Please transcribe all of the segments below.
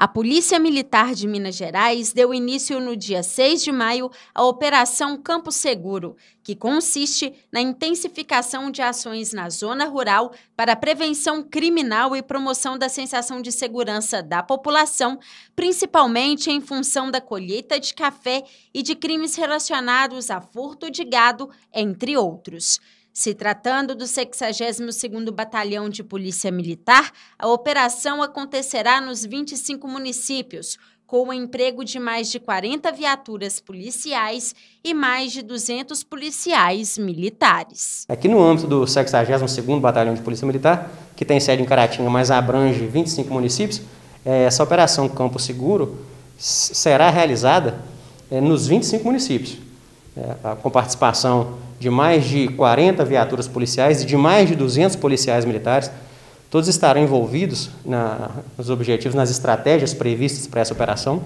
A Polícia Militar de Minas Gerais deu início no dia 6 de maio à Operação Campo Seguro, que consiste na intensificação de ações na zona rural para prevenção criminal e promoção da sensação de segurança da população, principalmente em função da colheita de café e de crimes relacionados a furto de gado, entre outros. Se tratando do 62º Batalhão de Polícia Militar, a operação acontecerá nos 25 municípios, com o emprego de mais de 40 viaturas policiais e mais de 200 policiais militares. Aqui é no âmbito do 62º Batalhão de Polícia Militar, que tem sede em Caratinga, mas abrange 25 municípios, é, essa operação Campo Seguro será realizada é, nos 25 municípios, com participação de mais de 40 viaturas policiais e de mais de 200 policiais militares, todos estarão envolvidos na, nos objetivos, nas estratégias previstas para essa operação.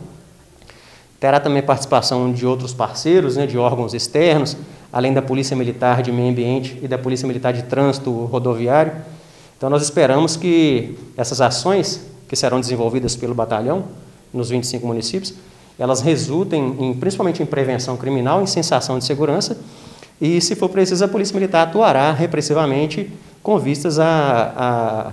Terá também participação de outros parceiros, né, de órgãos externos, além da Polícia Militar de Meio Ambiente e da Polícia Militar de Trânsito Rodoviário. Então, nós esperamos que essas ações, que serão desenvolvidas pelo batalhão, nos 25 municípios, elas resultem, em, principalmente em prevenção criminal, em sensação de segurança e, se for preciso, a Polícia Militar atuará repressivamente com vistas a, a,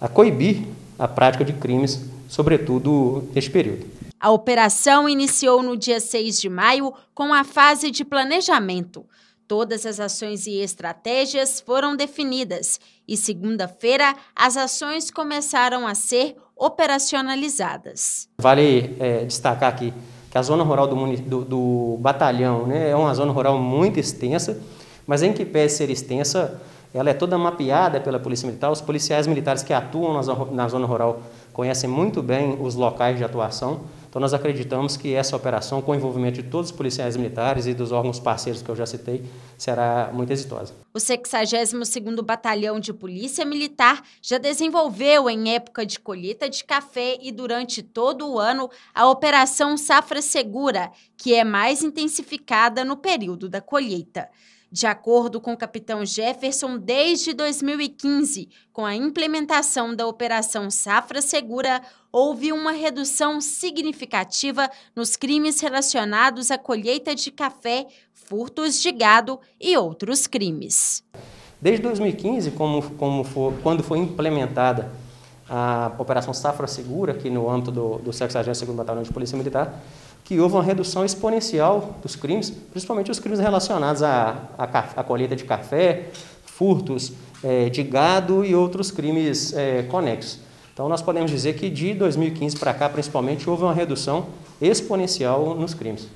a coibir a prática de crimes, sobretudo neste período. A operação iniciou no dia 6 de maio com a fase de planejamento. Todas as ações e estratégias foram definidas e, segunda-feira, as ações começaram a ser operacionalizadas. Vale é, destacar aqui que a zona rural do, do, do batalhão né, é uma zona rural muito extensa, mas em que pese ser extensa, ela é toda mapeada pela Polícia Militar. Os policiais militares que atuam na zona, na zona rural conhecem muito bem os locais de atuação. Então, nós acreditamos que essa operação, com o envolvimento de todos os policiais militares e dos órgãos parceiros que eu já citei, será muito exitosa. O 62º Batalhão de Polícia Militar já desenvolveu, em época de colheita de café e durante todo o ano, a Operação Safra Segura, que é mais intensificada no período da colheita. De acordo com o capitão Jefferson, desde 2015, com a implementação da Operação Safra Segura, houve uma redução significativa nos crimes relacionados à colheita de café, furtos de gado e outros crimes. Desde 2015, como, como for, quando foi implementada a Operação Safra Segura, aqui no âmbito do, do 62º Batalhão de Polícia Militar, que houve uma redução exponencial dos crimes, principalmente os crimes relacionados à, à, à colheita de café, furtos é, de gado e outros crimes é, conexos. Então, nós podemos dizer que de 2015 para cá, principalmente, houve uma redução exponencial nos crimes.